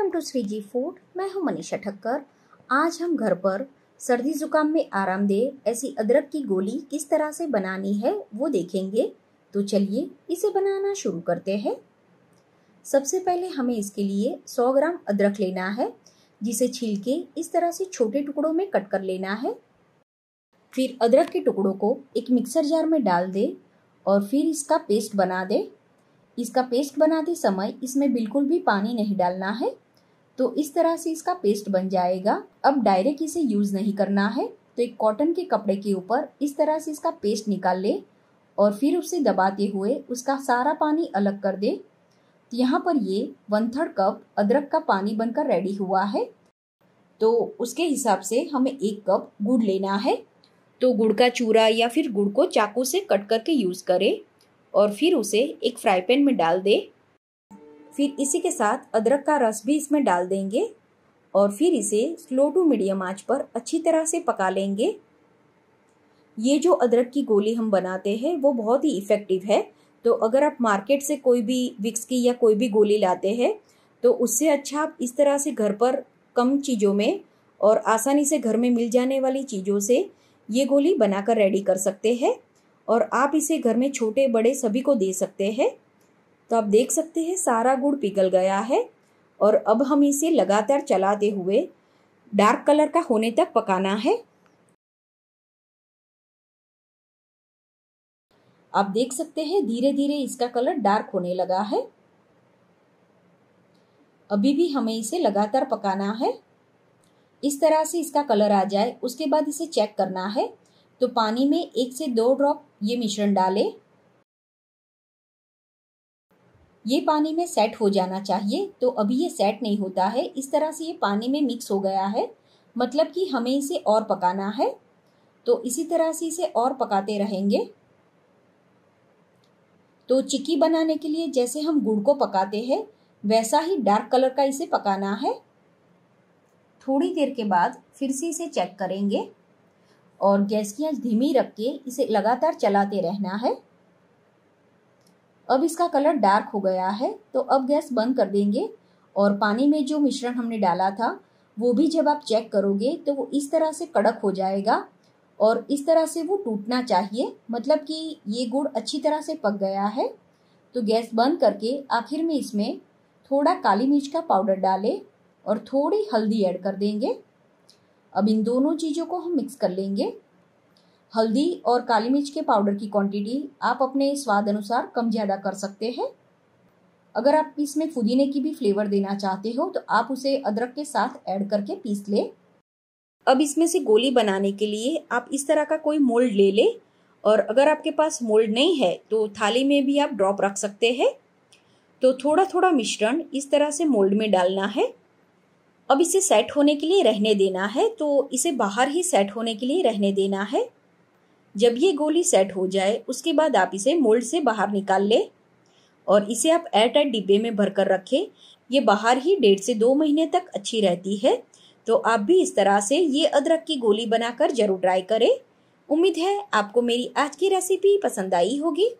welcome to Shri ji food मैं हूं मनीषा ठक्कर आज हम घर पर सर्दी जुकाम में आराम दे ऐसी अदरक की गोली किस तरह से बनानी है वो देखेंगे तो चलिए इसे बनाना शुरू करते हैं सबसे पहले हमें इसके लिए 100 ग्राम अदरक लेना है जिसे छील के इस तरह से छोटे टुकड़ों में कट कर लेना है फिर अदरक के टुकड़ों को एक मिक्सर जार में डाल दे और फिर इसका पेस्ट बना दे इसका पेस्ट बनाते समय इसमें बिल्कुल भी पानी नहीं डालना है तो इस तरह से इसका पेस्ट बन जाएगा अब डायरेक्ट इसे यूज नहीं करना है तो एक कॉटन के कपड़े के ऊपर इस तरह से इसका पेस्ट निकाल ले और फिर उसे दबाते हुए उसका सारा पानी अलग कर दे तो यहाँ पर ये वन थर्ड कप अदरक का पानी बनकर रेडी हुआ है तो उसके हिसाब से हमें एक कप गुड़ लेना है तो गुड़ का चूरा या फिर गुड़ को चाकू से कट करके यूज़ करें और फिर उसे एक फ्राई पैन में डाल दे फिर इसी के साथ अदरक का रस भी इसमें डाल देंगे और फिर इसे स्लो टू मीडियम आंच पर अच्छी तरह से पका लेंगे ये जो अदरक की गोली हम बनाते हैं वो बहुत ही इफ़ेक्टिव है तो अगर आप मार्केट से कोई भी विक्स की या कोई भी गोली लाते हैं तो उससे अच्छा आप इस तरह से घर पर कम चीज़ों में और आसानी से घर में मिल जाने वाली चीज़ों से ये गोली बनाकर रेडी कर सकते हैं और आप इसे घर में छोटे बड़े सभी को दे सकते हैं तो आप देख सकते हैं सारा गुड़ पिघल गया है और अब हम इसे लगातार चलाते हुए डार्क कलर का होने तक पकाना है आप देख सकते हैं धीरे धीरे इसका कलर डार्क होने लगा है अभी भी हमें इसे लगातार पकाना है इस तरह से इसका कलर आ जाए उसके बाद इसे चेक करना है तो पानी में एक से दो ड्रॉप ये मिश्रण डालें ये पानी में सेट हो जाना चाहिए तो अभी ये सेट नहीं होता है इस तरह से ये पानी में मिक्स हो गया है मतलब कि हमें इसे और पकाना है तो इसी तरह से इसे और पकाते रहेंगे तो चिक्की बनाने के लिए जैसे हम गुड़ को पकाते हैं वैसा ही डार्क कलर का इसे पकाना है थोड़ी देर के बाद फिर से इसे चेक करेंगे और गैस की आंच धीमी रख के इसे लगातार चलाते रहना है अब इसका कलर डार्क हो गया है तो अब गैस बंद कर देंगे और पानी में जो मिश्रण हमने डाला था वो भी जब आप चेक करोगे तो वो इस तरह से कड़क हो जाएगा और इस तरह से वो टूटना चाहिए मतलब कि ये गुड़ अच्छी तरह से पक गया है तो गैस बंद करके आखिर में इसमें थोड़ा काली मिर्च का पाउडर डालें और थोड़ी हल्दी ऐड कर देंगे अब इन दोनों चीज़ों को हम मिक्स कर लेंगे हल्दी और काली मिर्च के पाउडर की क्वांटिटी आप अपने स्वाद अनुसार कम ज़्यादा कर सकते हैं अगर आप इसमें फुदीने की भी फ्लेवर देना चाहते हो तो आप उसे अदरक के साथ ऐड करके पीस लें अब इसमें से गोली बनाने के लिए आप इस तरह का कोई मोल्ड ले लें और अगर आपके पास मोल्ड नहीं है तो थाली में भी आप ड्रॉप रख सकते हैं तो थोड़ा थोड़ा मिश्रण इस तरह से मोल्ड में डालना है अब इसे सेट होने के लिए रहने देना है तो इसे बाहर ही सेट होने के लिए रहने देना है जब ये गोली सेट हो जाए उसके बाद आप इसे मोल्ड से बाहर निकाल ले और इसे आप एयरटाइट डिब्बे में भरकर रखें ये बाहर ही डेढ़ से दो महीने तक अच्छी रहती है तो आप भी इस तरह से ये अदरक की गोली बनाकर जरूर ट्राई करें उम्मीद है आपको मेरी आज की रेसिपी पसंद आई होगी